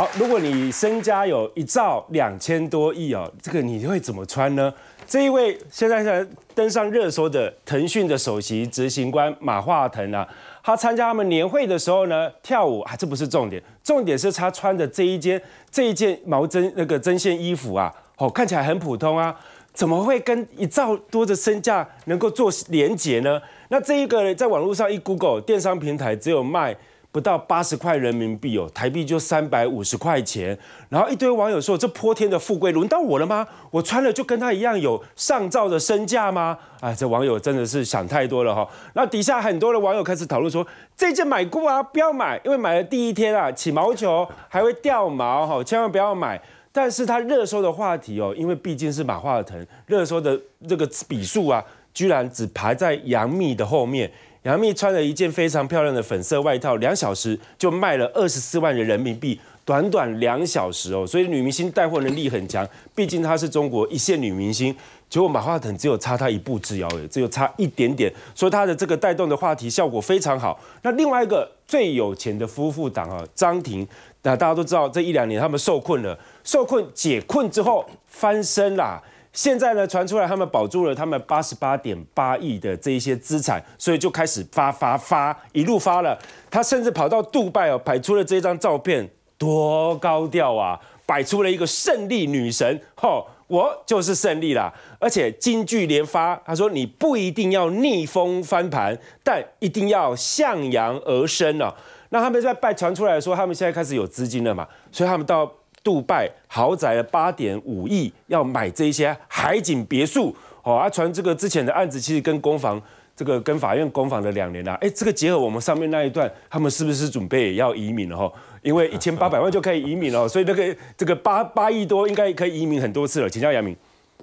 好，如果你身家有一兆两千多亿哦，这个你会怎么穿呢？这一位现在在登上热搜的腾讯的首席执行官马化腾啊，他参加他们年会的时候呢，跳舞啊，这不是重点，重点是他穿的这一件这一件毛针那个针线衣服啊，哦看起来很普通啊，怎么会跟一兆多的身价能够做连结呢？那这一个在网络上一 Google，电商平台只有卖。不到八十块人民币哦，台币就三百五十块钱。然后一堆网友说：“这泼天的富贵轮到我了吗？我穿了就跟他一样有上照的身价吗？”啊，这网友真的是想太多了哈。那底下很多的网友开始讨论说：“这件买过啊，不要买，因为买了第一天啊起毛球，还会掉毛哈，千万不要买。”但是它热搜的话题哦，因为毕竟是马化腾热搜的这个笔数啊，居然只排在杨幂的后面。杨幂穿了一件非常漂亮的粉色外套，两小时就卖了二十四万的人民币，短短两小时哦，所以女明星带货能力很强，毕竟她是中国一线女明星。结果马化腾只有差她一步之遥哎，只有差一点点，以她的这个带动的话题效果非常好。那另外一个最有钱的夫妇档啊，张庭，那大家都知道，这一两年他们受困了，受困解困之后翻身啦。现在呢，传出来他们保住了他们八十八点八亿的这一些资产，所以就开始发发发，一路发了。他甚至跑到杜拜哦，摆出了这张照片，多高调啊！摆出了一个胜利女神，吼，我就是胜利啦！而且金句连发，他说你不一定要逆风翻盘，但一定要向阳而生哦。那他们在拜传出来说，他们现在开始有资金了嘛，所以他们到。杜拜豪宅的八点五亿要买这些海景别墅，哦，阿传这个之前的案子其实跟公房，这个跟法院公房的两年啦，哎，这个结合我们上面那一段，他们是不是准备要移民了哈？因为一千八百万就可以移民了，所以那个这个八八亿多应该可以移民很多次了，请教杨明。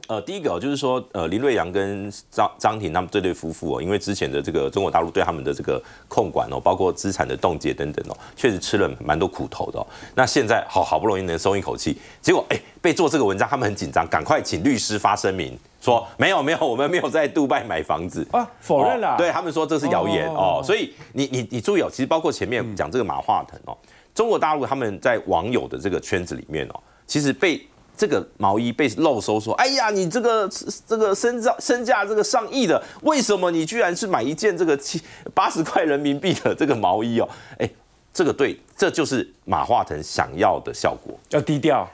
呃，第一个就是说，呃，林瑞阳跟张张庭他们这对夫妇哦，因为之前的这个中国大陆对他们的这个控管哦，包括资产的冻结等等哦，确实吃了蛮多苦头的哦。那现在好好不容易能松一口气，结果哎，被做这个文章，他们很紧张，赶快请律师发声明说，没有没有，我们没有在杜拜买房子啊，否认了。对他们说这是谣言哦。所以你你你注意哦，其实包括前面讲这个马化腾哦，中国大陆他们在网友的这个圈子里面哦，其实被。这个毛衣被漏收，说：“哎呀，你这个这个身价身价这个上亿的，为什么你居然是买一件这个七八十块人民币的这个毛衣哦？哎，这个对，这就是马化腾想要的效果，要低调。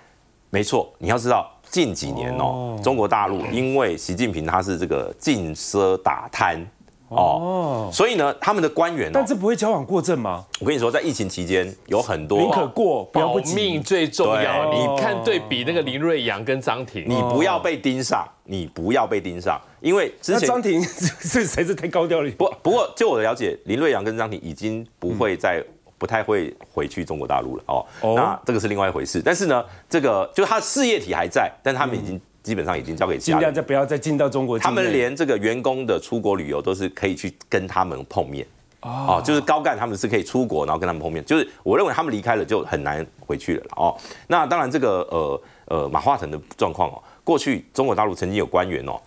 没错，你要知道，近几年哦，中国大陆因为习近平他是这个禁奢打贪。”哦，所以呢，他们的官员，但这不会交往过正吗？我跟你说，在疫情期间有很多宁可过，保命最重要。你看对比那个林瑞阳跟张庭，你不要被盯上，你不要被盯上，因为之前张庭是谁是太高调了。不不过，就我的了解，林瑞阳跟张庭已经不会再不太会回去中国大陆了哦。那这个是另外一回事，但是呢，这个就是他的事业体还在，但他们已经。基本上已经交给尽量再不要再进到中国。他们连这个员工的出国旅游都是可以去跟他们碰面哦，就是高干他们是可以出国，然后跟他们碰面。就是我认为他们离开了就很难回去了哦。那当然这个呃呃马化腾的状况哦，过去中国大陆曾经有官员哦，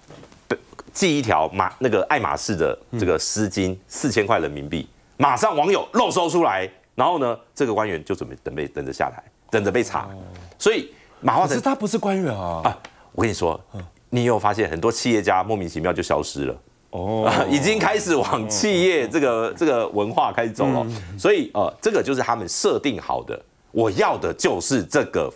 寄一条马那个爱马仕的这个丝巾四千块人民币，马上网友漏收出来，然后呢这个官员就准备准备等着下台，等着被查。所以马化腾是他不是官员啊。我跟你说，你有发现很多企业家莫名其妙就消失了哦，已经开始往企业这个这个文化开始走了，所以呃，这个就是他们设定好的，我要的就是这个，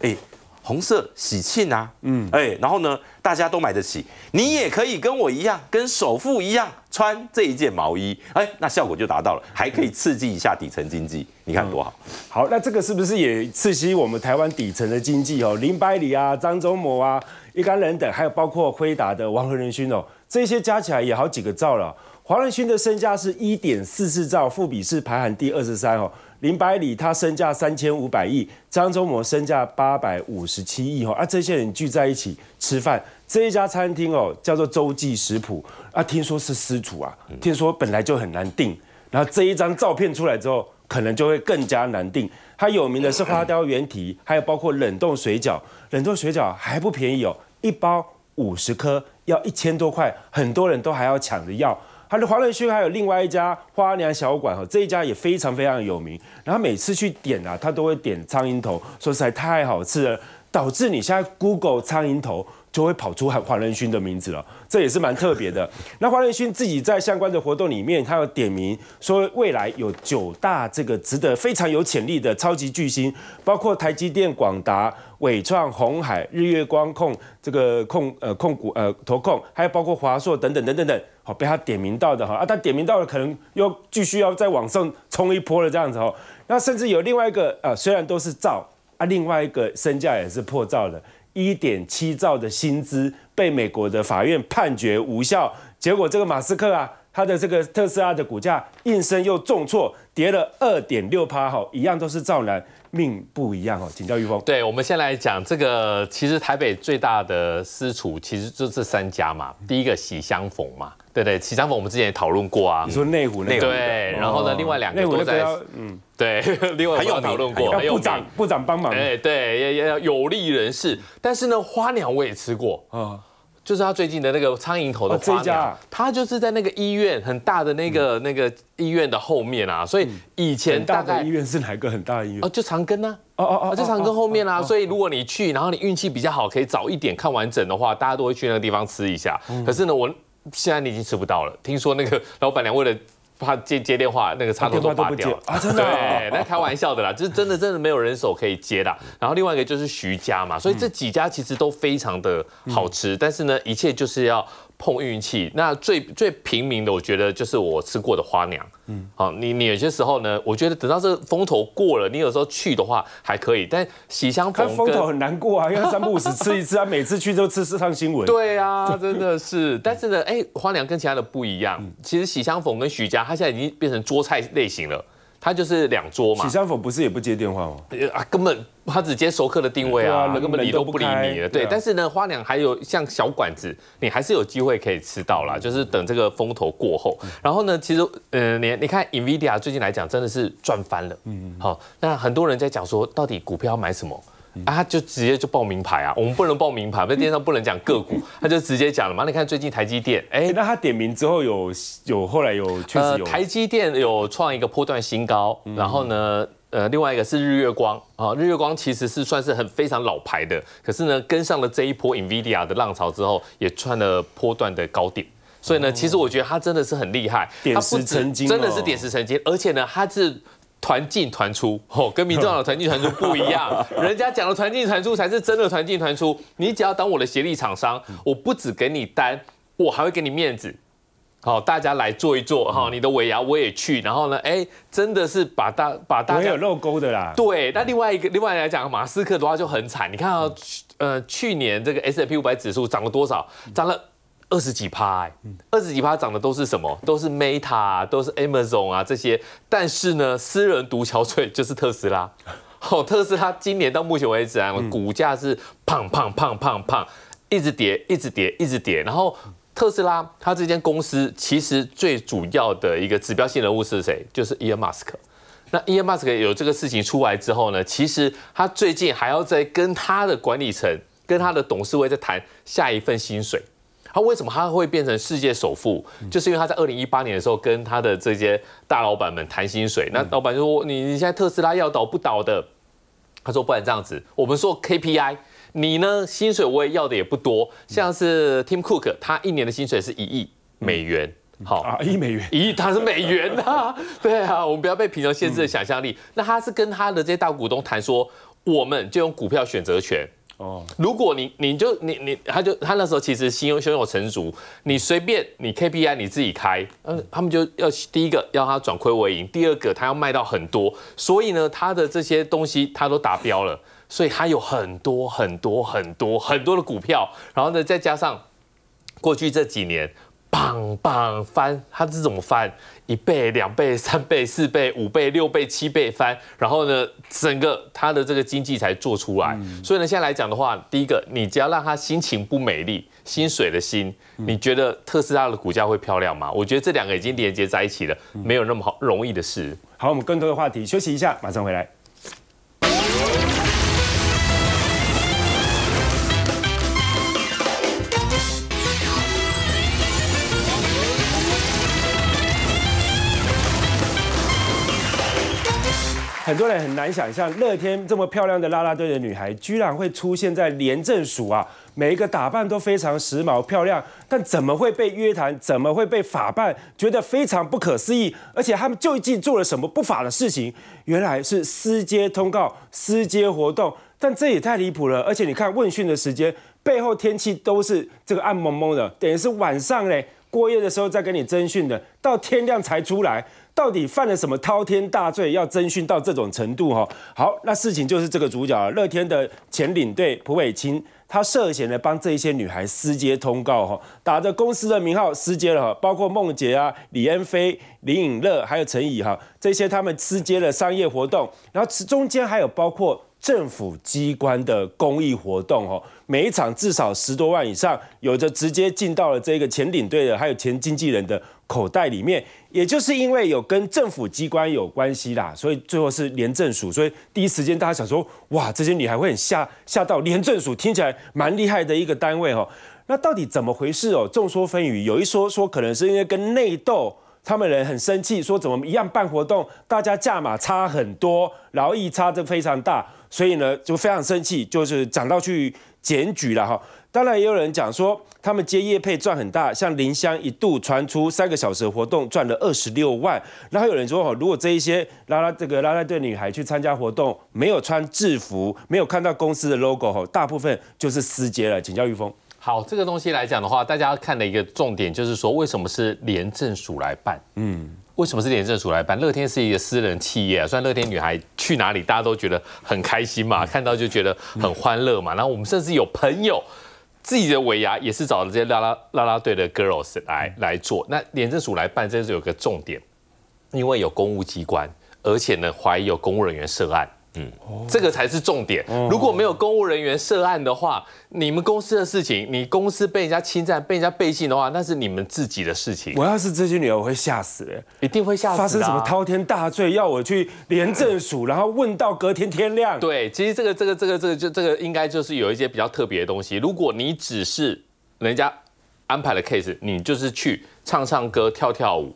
哎。红色喜庆啊，嗯，哎，然后呢，大家都买得起，你也可以跟我一样，跟首富一样穿这一件毛衣，哎，那效果就达到了，还可以刺激一下底层经济，你看多好。好，那这个是不是也刺激我们台湾底层的经济哦？林百里啊、张忠谋啊、一干人等，还有包括辉达的王和仁勋哦，这些加起来也好几个兆了。黄仁勋的身价是一点四四兆，富比是排行第二十三哦。林百里他身价三千五百亿，张忠谋身价八百五十七亿哦，啊，这些人聚在一起吃饭，这一家餐厅哦叫做洲际食谱啊，听说是私厨啊，听说本来就很难订，然后这一张照片出来之后，可能就会更加难订。它有名的是花雕原体，还有包括冷冻水饺，冷冻水饺还不便宜哦，一包五十颗要一千多块，很多人都还要抢着要。他的华仁勋还有另外一家花娘小馆哈，这一家也非常非常有名。然后每次去点啊，他都会点苍蝇头，说实在太好吃了，导致你现在 Google 苍蝇头就会跑出黄华仁勋的名字了，这也是蛮特别的。那华仁勋自己在相关的活动里面，他有点名说未来有九大这个值得非常有潜力的超级巨星，包括台积电、广达、伟创、宏海、日月光控这个控呃控股呃投控，还有包括华硕等等等等等。被他点名到的哈啊，他点名到的可能又继续要再往上冲一波了这样子哦。那甚至有另外一个啊，虽然都是造啊，另外一个身价也是破造的，一点七兆的薪资被美国的法院判决无效，结果这个马斯克啊，他的这个特斯拉的股价应声又重挫，跌了二点六趴哈，一样都是造男命不一样哦，请教玉峰。对，我们先来讲这个，其实台北最大的私厨其实就这三家嘛，第一个喜相逢嘛。对对，起山峰我们之前也讨论过啊。你说内湖那个对，然后呢，另外两个都在嗯，对，另外还有讨论过，部长部长帮忙。哎，对，也也有利人士。但是呢，花鸟我也吃过啊，就是他最近的那个苍蝇头的花鸟，他就是在那个医院很大的那个那个医院的后面啊。所以以前大概医院是哪个很大的医院哦，就长庚啊，哦哦哦，就长庚后面啦。所以如果你去，然后你运气比较好，可以早一点看完整的话，大家都会去那个地方吃一下。可是呢，我。现在你已经吃不到了。听说那个老板娘为了。怕接接电话，那个插头都拔掉啊！真的，对，那开玩笑的啦，就是真的，真的没有人手可以接的。然后另外一个就是徐家嘛，所以这几家其实都非常的好吃，但是呢，一切就是要碰运气。那最最平民的，我觉得就是我吃过的花娘。嗯，好，你有些时候呢，我觉得等到这风头过了，你有时候去的话还可以。但喜相逢风头很难过啊，要在五屎 吃一次啊，每次去都吃四趟新闻。对啊，真的是。但是呢，哎，花娘跟其他的不一样，其实喜相逢跟徐家。他现在已经变成桌菜类型了，他就是两桌嘛。喜山粉不是也不接电话吗？啊，根本他只接熟客的定位啊，人根本理都不理你了。对，但是呢，花娘还有像小馆子，你还是有机会可以吃到啦。就是等这个风头过后，然后呢，其实，呃，你你看，Nvidia 最近来讲真的是赚翻了。嗯好，那很多人在讲说，到底股票要买什么？啊，就直接就报名牌啊！我们不能报名牌，在电视上不能讲个股，他就直接讲了嘛。你看最近台积电，哎，那他点名之后有有后来有确实有台积电有创一个波段新高，然后呢，呃，另外一个是日月光啊，日月光其实是算是很非常老牌的，可是呢，跟上了这一波 Nvidia 的浪潮之后，也创了波段的高点，所以呢，其实我觉得他真的是很厉害，点石成金，真的是点石成金，而且呢，他是。团进团出，吼，跟民众党团进团出不一样。人家讲的团进团出才是真的团进团出。你只要当我的协力厂商，我不只给你单，我还会给你面子。好，大家来做一做哈，你的尾牙我也去。然后呢，哎，真的是把大把大家有漏钩的啦。对，那另外一个另外来讲，马斯克的话就很惨。你看啊，呃，去年这个 S P 五百指数涨了多少？涨了。二十几趴哎，二十几趴涨的都是什么？都是 Meta，都是 Amazon 啊这些。但是呢，私人独憔悴就是特斯拉。好，特斯拉今年到目前为止啊，股价是胖胖胖胖胖，一直跌，一直跌，一直跌。然后特斯拉它这间公司其实最主要的一个指标性人物是谁？就是 Elon Musk。那 Elon Musk 有这个事情出来之后呢，其实他最近还要在跟他的管理层、跟他的董事会在谈下一份薪水。他为什么他会变成世界首富？就是因为他在二零一八年的时候跟他的这些大老板们谈薪水。那老板就说：“你你现在特斯拉要倒不倒的？”他说：“不然这样子，我们说 KPI，你呢薪水我也要的也不多。像是 Tim Cook，他一年的薪水是一亿美元，好啊，一美元，一亿他是美元呐。对啊，我们不要被贫穷限制的想象力。那他是跟他的这些大股东谈说，我们就用股票选择权。”哦，如果你，你就你你，他就他那时候其实心有胸有成竹，你随便你 KPI 你自己开，嗯，他们就要第一个要他转亏为盈，第二个他要卖到很多，所以呢，他的这些东西他都达标了，所以他有很多很多很多很多的股票，然后呢，再加上过去这几年。棒棒翻，它是怎么翻？一倍、两倍、三倍、四倍、五倍、六倍、七倍翻，然后呢，整个它的这个经济才做出来。所以呢，现在来讲的话，第一个，你只要让他心情不美丽，薪水的薪，你觉得特斯拉的股价会漂亮吗？我觉得这两个已经连接在一起了，没有那么好容易的事。好，我们更多的话题，休息一下，马上回来。很多人很难想象，乐天这么漂亮的拉拉队的女孩，居然会出现在廉政署啊！每一个打扮都非常时髦漂亮，但怎么会被约谈？怎么会被法办？觉得非常不可思议。而且他们究竟做了什么不法的事情？原来是私接通告、私接活动，但这也太离谱了！而且你看问讯的时间，背后天气都是这个暗蒙蒙的，等于是晚上嘞，过夜的时候再跟你征讯的，到天亮才出来。到底犯了什么滔天大罪，要征讯到这种程度哈？好，那事情就是这个主角，乐天的前领队蒲伟清，他涉嫌呢帮这些女孩私接通告哈，打着公司的名号私接了哈，包括梦洁啊、李恩菲、林颖乐还有陈怡哈，这些他们私接了商业活动，然后中间还有包括政府机关的公益活动哦，每一场至少十多万以上，有着直接进到了这个前领队的，还有前经纪人的。口袋里面，也就是因为有跟政府机关有关系啦，所以最后是廉政署。所以第一时间大家想说，哇，这些女孩会很吓吓到廉政署，听起来蛮厉害的一个单位哦。那到底怎么回事哦？众说纷纭，有一说说可能是因为跟内斗，他们人很生气，说怎么一样办活动，大家价码差很多，劳逸差就非常大，所以呢就非常生气，就是讲到去检举了哈。当然也有人讲说，他们接夜配赚很大，像林湘一度传出三个小时活动赚了二十六万。然后有人说，哦，如果这一些拉拉这个拉拉队女孩去参加活动，没有穿制服，没有看到公司的 logo，大部分就是私接了。请教玉峰。好，这个东西来讲的话，大家看的一个重点就是说，为什么是廉政署来办？嗯，为什么是廉政署来办？乐天是一个私人企业啊，所乐天女孩去哪里，大家都觉得很开心嘛，看到就觉得很欢乐嘛。然后我们甚至有朋友。自己的尾牙也是找了这些拉拉拉拉队的 girls 来来做，那廉政署来办，这是有个重点，因为有公务机关，而且呢怀疑有公务人员涉案。嗯，这个才是重点。如果没有公务人员涉案的话，你们公司的事情，你公司被人家侵占、被人家背信的话，那是你们自己的事情。我要是这些女儿，我会吓死，一定会吓死。发生什么滔天大罪，要我去廉政署，然后问到隔天天亮？对，其实这个、这个、这个、这个，就这个应该就是有一些比较特别的东西。如果你只是人家安排的 case，你就是去唱唱歌、跳跳舞。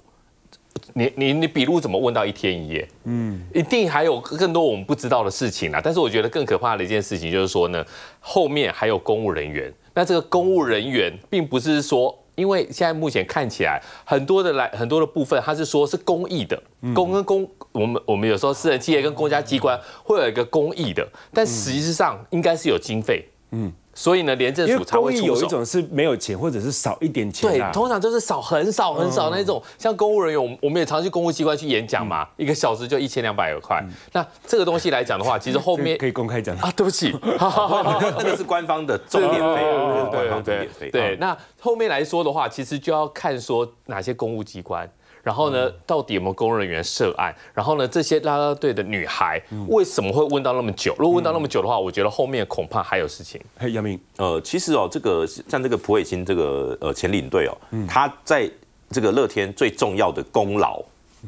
你你你，比如怎么问到一天一夜？嗯，一定还有更多我们不知道的事情啦。但是我觉得更可怕的一件事情就是说呢，后面还有公务人员。那这个公务人员，并不是说，因为现在目前看起来，很多的来很多的部分，他是说是公益的公跟公，我们我们有时候私人企业跟公家机关会有一个公益的，但实际上应该是有经费。嗯。所以呢，廉政署才会出手。有一种是没有钱，或者是少一点钱。对，通常就是少很少很少那种，像公务人员，我我们也常去公务机关去演讲嘛，一个小时就一千两百块。那这个东西来讲的话，其实后面可以公开讲啊。对不起，那个是官方的重点费，对对对。那后面来说的话，其实就要看说哪些公务机关。然后呢？到底有没有工人员涉案？然后呢？这些拉拉队的女孩为什么会问到那么久？如果问到那么久的话，我觉得后面恐怕还有事情。嘿，杨明，呃，其实哦，这个像这个普伟星这个呃前领队哦，他在这个乐天最重要的功劳。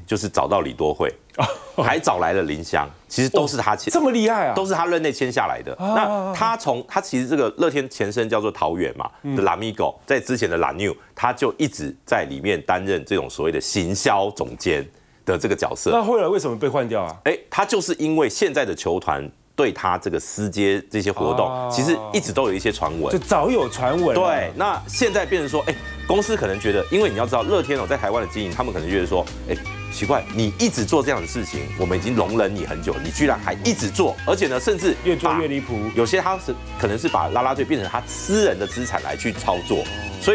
就是找到李多惠，还找来了林湘，其实都是他签，这么厉害啊，都是他任内签下来的。那他从他其实这个乐天前身叫做桃园嘛，Lamigo，在之前的 l a m 他就一直在里面担任这种所谓的行销总监的这个角色。那后来为什么被换掉啊？哎，他就是因为现在的球团。对他这个私接这些活动，其实一直都有一些传闻，就早有传闻。对，那现在变成说，哎，公司可能觉得，因为你要知道，乐天哦在台湾的经营，他们可能觉得说，哎，奇怪，你一直做这样的事情，我们已经容忍你很久，你居然还一直做，而且呢，甚至越做越离谱，有些他是可能是把拉拉队变成他私人的资产来去操作，所以。